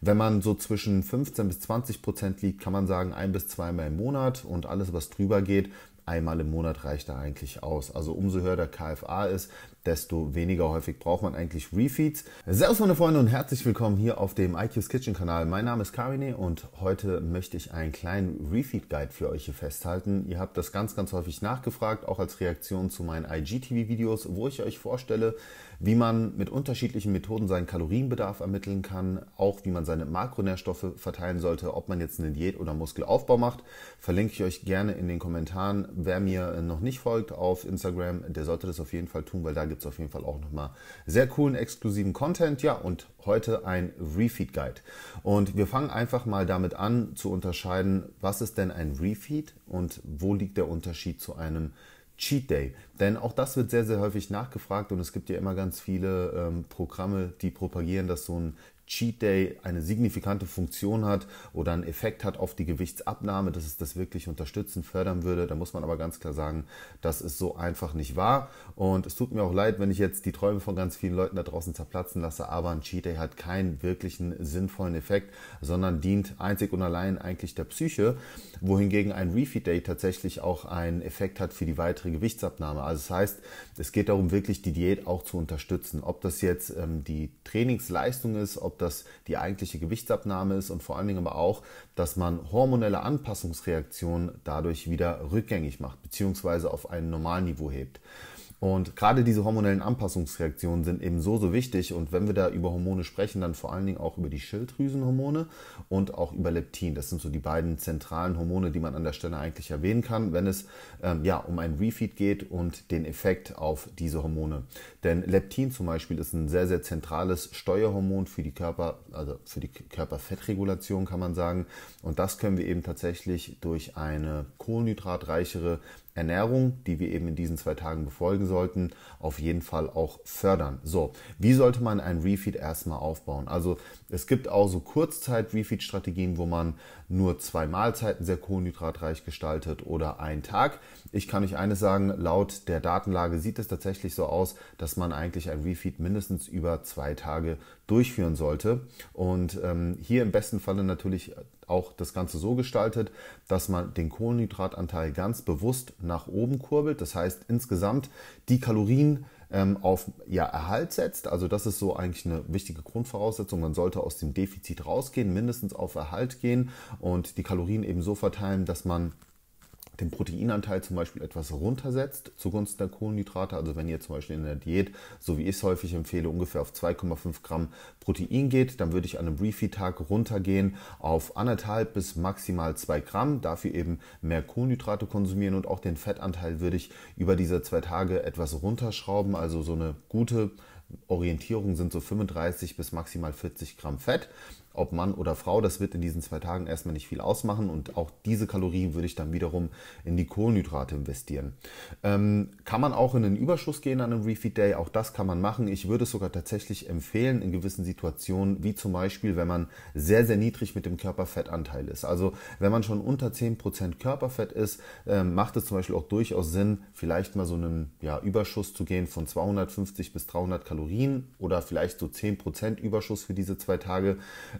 Wenn man so zwischen 15 bis 20 Prozent liegt, kann man sagen ein bis zweimal im Monat und alles, was drüber geht, einmal im Monat reicht da eigentlich aus. Also umso höher der KFA ist, desto weniger häufig braucht man eigentlich Refeeds. Servus meine Freunde und herzlich willkommen hier auf dem IQ's Kitchen Kanal. Mein Name ist Karine und heute möchte ich einen kleinen Refeed Guide für euch hier festhalten. Ihr habt das ganz, ganz häufig nachgefragt, auch als Reaktion zu meinen IGTV Videos, wo ich euch vorstelle, wie man mit unterschiedlichen Methoden seinen Kalorienbedarf ermitteln kann, auch wie man seine Makronährstoffe verteilen sollte, ob man jetzt eine Diät oder Muskelaufbau macht. Verlinke ich euch gerne in den Kommentaren. Wer mir noch nicht folgt auf Instagram, der sollte das auf jeden Fall tun, weil da gibt es auf jeden Fall auch nochmal sehr coolen, exklusiven Content. Ja, und heute ein Refeed-Guide. Und wir fangen einfach mal damit an zu unterscheiden, was ist denn ein Refeed und wo liegt der Unterschied zu einem Cheat Day. Denn auch das wird sehr, sehr häufig nachgefragt und es gibt ja immer ganz viele ähm, Programme, die propagieren, dass so ein Cheat Day eine signifikante Funktion hat oder einen Effekt hat auf die Gewichtsabnahme, dass es das wirklich unterstützen, fördern würde. Da muss man aber ganz klar sagen, das ist so einfach nicht wahr. Und es tut mir auch leid, wenn ich jetzt die Träume von ganz vielen Leuten da draußen zerplatzen lasse, aber ein Cheat Day hat keinen wirklichen sinnvollen Effekt, sondern dient einzig und allein eigentlich der Psyche, wohingegen ein Refeed Day tatsächlich auch einen Effekt hat für die weitere Gewichtsabnahme. Also das heißt, es geht darum, wirklich die Diät auch zu unterstützen. Ob das jetzt ähm, die Trainingsleistung ist, ob ob das die eigentliche Gewichtsabnahme ist und vor allen Dingen aber auch, dass man hormonelle Anpassungsreaktionen dadurch wieder rückgängig macht, beziehungsweise auf ein Normalniveau hebt. Und gerade diese hormonellen Anpassungsreaktionen sind eben so, so wichtig. Und wenn wir da über Hormone sprechen, dann vor allen Dingen auch über die Schilddrüsenhormone und auch über Leptin. Das sind so die beiden zentralen Hormone, die man an der Stelle eigentlich erwähnen kann, wenn es ähm, ja um ein Refeed geht und den Effekt auf diese Hormone. Denn Leptin zum Beispiel ist ein sehr, sehr zentrales Steuerhormon für die Körper, also für die Körperfettregulation kann man sagen. Und das können wir eben tatsächlich durch eine kohlenhydratreichere Ernährung, die wir eben in diesen zwei Tagen befolgen sollten, auf jeden Fall auch fördern. So, wie sollte man ein Refeed erstmal aufbauen? Also es gibt auch so Kurzzeit-Refeed-Strategien, wo man nur zwei Mahlzeiten sehr kohlenhydratreich gestaltet oder einen Tag. Ich kann euch eines sagen, laut der Datenlage sieht es tatsächlich so aus, dass man eigentlich ein Refeed mindestens über zwei Tage durchführen sollte. Und ähm, hier im besten Falle natürlich auch das Ganze so gestaltet, dass man den Kohlenhydratanteil ganz bewusst nach oben kurbelt. Das heißt, insgesamt die Kalorien ähm, auf ja, Erhalt setzt. Also das ist so eigentlich eine wichtige Grundvoraussetzung. Man sollte aus dem Defizit rausgehen, mindestens auf Erhalt gehen und die Kalorien eben so verteilen, dass man den Proteinanteil zum Beispiel etwas runtersetzt zugunsten der Kohlenhydrate. Also wenn ihr zum Beispiel in der Diät, so wie ich es häufig empfehle, ungefähr auf 2,5 Gramm Protein geht, dann würde ich an einem Refeed-Tag runtergehen auf anderthalb bis maximal 2 Gramm. Dafür eben mehr Kohlenhydrate konsumieren und auch den Fettanteil würde ich über diese zwei Tage etwas runterschrauben. Also so eine gute Orientierung sind so 35 bis maximal 40 Gramm Fett ob Mann oder Frau, das wird in diesen zwei Tagen erstmal nicht viel ausmachen und auch diese Kalorien würde ich dann wiederum in die Kohlenhydrate investieren. Ähm, kann man auch in den Überschuss gehen an einem Refeed Day, auch das kann man machen. Ich würde es sogar tatsächlich empfehlen in gewissen Situationen, wie zum Beispiel, wenn man sehr, sehr niedrig mit dem Körperfettanteil ist. Also wenn man schon unter 10% Körperfett ist, äh, macht es zum Beispiel auch durchaus Sinn, vielleicht mal so einen ja, Überschuss zu gehen von 250 bis 300 Kalorien oder vielleicht so 10% Überschuss für diese zwei Tage.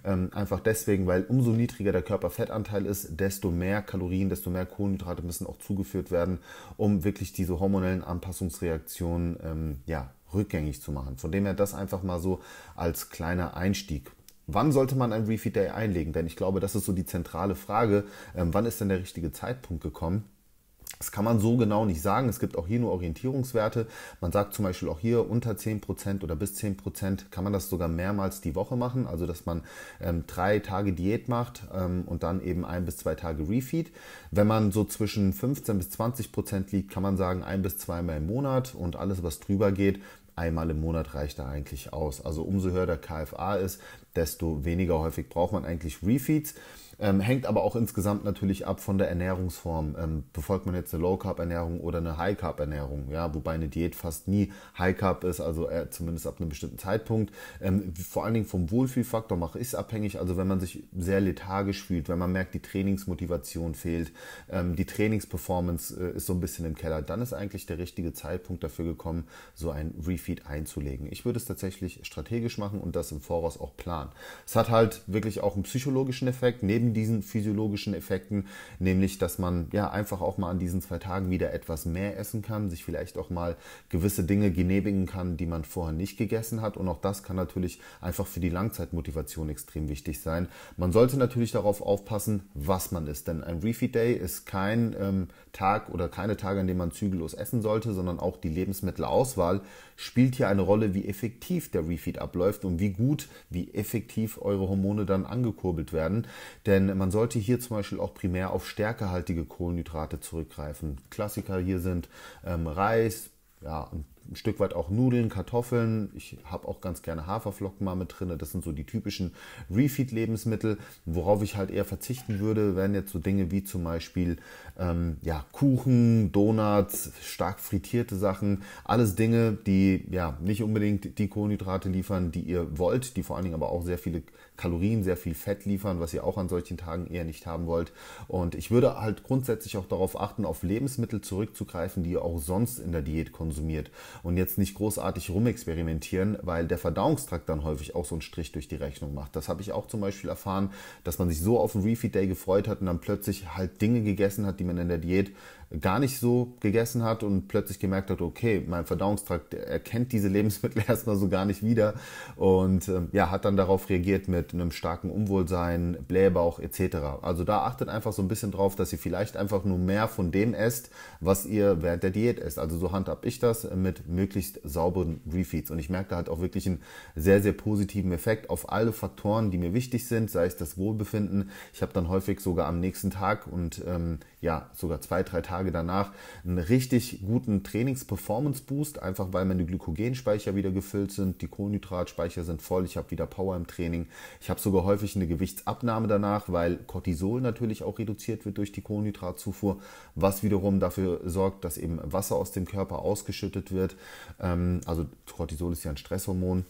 Ähm, einfach deswegen, weil umso niedriger der Körperfettanteil ist, desto mehr Kalorien, desto mehr Kohlenhydrate müssen auch zugeführt werden, um wirklich diese hormonellen Anpassungsreaktionen ähm, ja, rückgängig zu machen. Von dem her das einfach mal so als kleiner Einstieg. Wann sollte man ein Refeed Day einlegen? Denn ich glaube, das ist so die zentrale Frage. Ähm, wann ist denn der richtige Zeitpunkt gekommen? Das kann man so genau nicht sagen. Es gibt auch hier nur Orientierungswerte. Man sagt zum Beispiel auch hier unter 10% oder bis 10% kann man das sogar mehrmals die Woche machen. Also dass man ähm, drei Tage Diät macht ähm, und dann eben ein bis zwei Tage Refeed. Wenn man so zwischen 15 bis 20% liegt, kann man sagen ein bis zweimal im Monat und alles, was drüber geht, einmal im Monat reicht da eigentlich aus. Also umso höher der KFA ist, desto weniger häufig braucht man eigentlich Refeeds. Ähm, hängt aber auch insgesamt natürlich ab von der Ernährungsform. Ähm, befolgt man jetzt eine Low-Carb-Ernährung oder eine High-Carb-Ernährung, ja, wobei eine Diät fast nie High-Carb ist, also äh, zumindest ab einem bestimmten Zeitpunkt. Ähm, vor allen Dingen vom Wohlfühlfaktor mache ich es abhängig, also wenn man sich sehr lethargisch fühlt, wenn man merkt, die Trainingsmotivation fehlt, ähm, die Trainingsperformance äh, ist so ein bisschen im Keller, dann ist eigentlich der richtige Zeitpunkt dafür gekommen, so ein Refeed einzulegen. Ich würde es tatsächlich strategisch machen und das im Voraus auch planen. Es hat halt wirklich auch einen psychologischen Effekt, neben neben diesen physiologischen Effekten, nämlich dass man ja einfach auch mal an diesen zwei Tagen wieder etwas mehr essen kann, sich vielleicht auch mal gewisse Dinge genehmigen kann, die man vorher nicht gegessen hat. Und auch das kann natürlich einfach für die Langzeitmotivation extrem wichtig sein. Man sollte natürlich darauf aufpassen, was man isst, denn ein Refeed Day ist kein ähm, Tag oder keine Tage, an denen man zügellos essen sollte, sondern auch die Lebensmittelauswahl spielt hier eine Rolle, wie effektiv der Refeed abläuft und wie gut, wie effektiv eure Hormone dann angekurbelt werden. Denn denn man sollte hier zum Beispiel auch primär auf stärkehaltige Kohlenhydrate zurückgreifen. Klassiker hier sind ähm, Reis, ja, ein Stück weit auch Nudeln, Kartoffeln. Ich habe auch ganz gerne Haferflocken mal mit drin. Das sind so die typischen Refeed-Lebensmittel. Worauf ich halt eher verzichten würde, wären jetzt so Dinge wie zum Beispiel ähm, ja, Kuchen, Donuts, stark frittierte Sachen. Alles Dinge, die ja nicht unbedingt die Kohlenhydrate liefern, die ihr wollt, die vor allen Dingen aber auch sehr viele Kalorien, sehr viel Fett liefern, was ihr auch an solchen Tagen eher nicht haben wollt. Und ich würde halt grundsätzlich auch darauf achten, auf Lebensmittel zurückzugreifen, die ihr auch sonst in der Diät konsumiert. Und jetzt nicht großartig rumexperimentieren, weil der Verdauungstrakt dann häufig auch so einen Strich durch die Rechnung macht. Das habe ich auch zum Beispiel erfahren, dass man sich so auf den Refeed Day gefreut hat und dann plötzlich halt Dinge gegessen hat, die man in der Diät gar nicht so gegessen hat und plötzlich gemerkt hat, okay, mein Verdauungstrakt erkennt diese Lebensmittel erstmal so gar nicht wieder und ähm, ja, hat dann darauf reagiert mit mit einem starken Unwohlsein, Blähbauch etc. Also da achtet einfach so ein bisschen drauf, dass ihr vielleicht einfach nur mehr von dem esst, was ihr während der Diät esst. Also so handhab ich das mit möglichst sauberen Refeeds. Und ich merke da halt auch wirklich einen sehr, sehr positiven Effekt auf alle Faktoren, die mir wichtig sind, sei es das Wohlbefinden. Ich habe dann häufig sogar am nächsten Tag und ähm, ja, sogar zwei, drei Tage danach einen richtig guten Trainings-Performance-Boost, einfach weil meine Glykogenspeicher wieder gefüllt sind, die Kohlenhydratspeicher sind voll, ich habe wieder Power im Training. Ich habe sogar häufig eine Gewichtsabnahme danach, weil Cortisol natürlich auch reduziert wird durch die Kohlenhydratzufuhr, was wiederum dafür sorgt, dass eben Wasser aus dem Körper ausgeschüttet wird. Ähm, also Cortisol ist ja ein Stresshormon.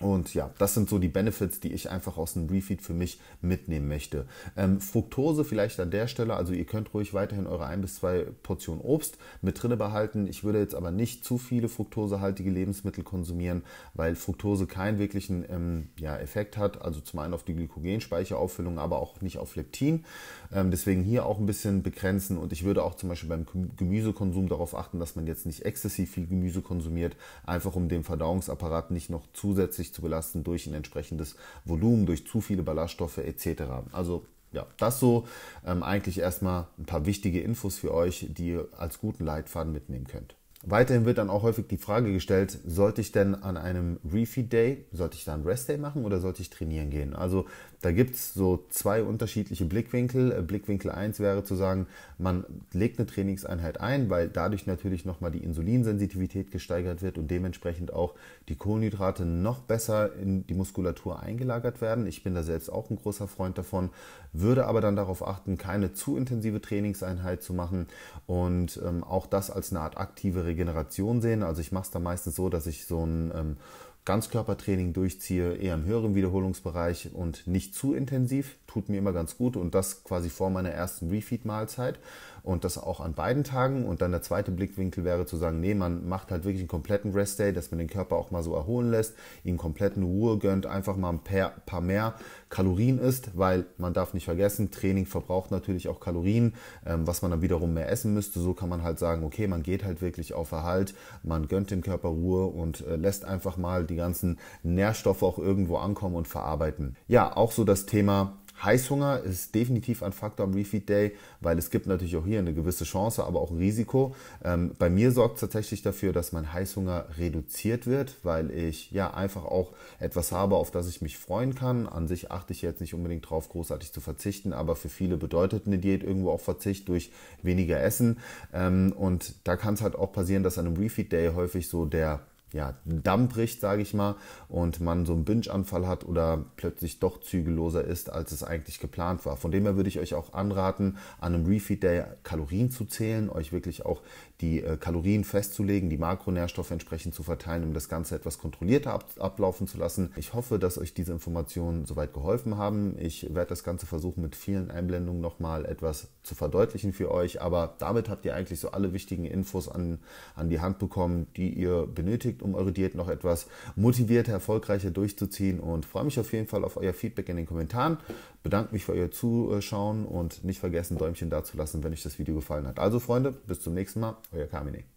Und ja, das sind so die Benefits, die ich einfach aus dem Refeed für mich mitnehmen möchte. Ähm, Fructose vielleicht an der Stelle, also ihr könnt ruhig weiterhin eure ein bis zwei Portionen Obst mit drinne behalten. Ich würde jetzt aber nicht zu viele fructosehaltige Lebensmittel konsumieren, weil Fructose keinen wirklichen ähm, ja, Effekt hat. Also zum einen auf die Glykogenspeicherauffüllung, aber auch nicht auf Leptin. Ähm, deswegen hier auch ein bisschen begrenzen. Und ich würde auch zum Beispiel beim Gemüsekonsum darauf achten, dass man jetzt nicht exzessiv viel Gemüse konsumiert, einfach um dem Verdauungsapparat nicht noch zusätzlich zu belasten durch ein entsprechendes Volumen, durch zu viele Ballaststoffe etc. Also ja, das so ähm, eigentlich erstmal ein paar wichtige Infos für euch, die ihr als guten Leitfaden mitnehmen könnt. Weiterhin wird dann auch häufig die Frage gestellt, sollte ich denn an einem Refeed Day, sollte ich da einen Rest Day machen oder sollte ich trainieren gehen? Also da gibt es so zwei unterschiedliche Blickwinkel. Äh, Blickwinkel 1 wäre zu sagen, man legt eine Trainingseinheit ein, weil dadurch natürlich nochmal die Insulinsensitivität gesteigert wird und dementsprechend auch die Kohlenhydrate noch besser in die Muskulatur eingelagert werden. Ich bin da selbst auch ein großer Freund davon, würde aber dann darauf achten, keine zu intensive Trainingseinheit zu machen und ähm, auch das als eine Art aktive Regeneration sehen. Also ich mache es da meistens so, dass ich so ein ähm, Ganzkörpertraining durchziehe, eher im höheren Wiederholungsbereich und nicht zu intensiv tut mir immer ganz gut und das quasi vor meiner ersten Refeed-Mahlzeit und das auch an beiden Tagen. Und dann der zweite Blickwinkel wäre zu sagen, nee, man macht halt wirklich einen kompletten Rest-Day, dass man den Körper auch mal so erholen lässt, ihm kompletten Ruhe gönnt, einfach mal ein paar, paar mehr Kalorien isst, weil man darf nicht vergessen, Training verbraucht natürlich auch Kalorien, ähm, was man dann wiederum mehr essen müsste. So kann man halt sagen, okay, man geht halt wirklich auf Erhalt, man gönnt dem Körper Ruhe und äh, lässt einfach mal die ganzen Nährstoffe auch irgendwo ankommen und verarbeiten. Ja, auch so das Thema Heißhunger ist definitiv ein Faktor am Refeed Day, weil es gibt natürlich auch hier eine gewisse Chance, aber auch ein Risiko. Ähm, bei mir sorgt es tatsächlich dafür, dass mein Heißhunger reduziert wird, weil ich ja einfach auch etwas habe, auf das ich mich freuen kann. An sich achte ich jetzt nicht unbedingt drauf, großartig zu verzichten, aber für viele bedeutet eine Diät irgendwo auch Verzicht durch weniger Essen. Ähm, und da kann es halt auch passieren, dass an einem Refeed Day häufig so der ja, Damm bricht, sage ich mal, und man so einen Binge-Anfall hat oder plötzlich doch zügelloser ist, als es eigentlich geplant war. Von dem her würde ich euch auch anraten, an einem Refeed-Day Kalorien zu zählen, euch wirklich auch die äh, Kalorien festzulegen, die Makronährstoffe entsprechend zu verteilen, um das Ganze etwas kontrollierter ab ablaufen zu lassen. Ich hoffe, dass euch diese Informationen soweit geholfen haben. Ich werde das Ganze versuchen, mit vielen Einblendungen nochmal etwas zu verdeutlichen für euch, aber damit habt ihr eigentlich so alle wichtigen Infos an, an die Hand bekommen, die ihr benötigt um eure Diät noch etwas motivierter, erfolgreicher durchzuziehen. Und freue mich auf jeden Fall auf euer Feedback in den Kommentaren. Bedanke mich für euer Zuschauen und nicht vergessen, Däumchen dazulassen, wenn euch das Video gefallen hat. Also Freunde, bis zum nächsten Mal. Euer Kamine.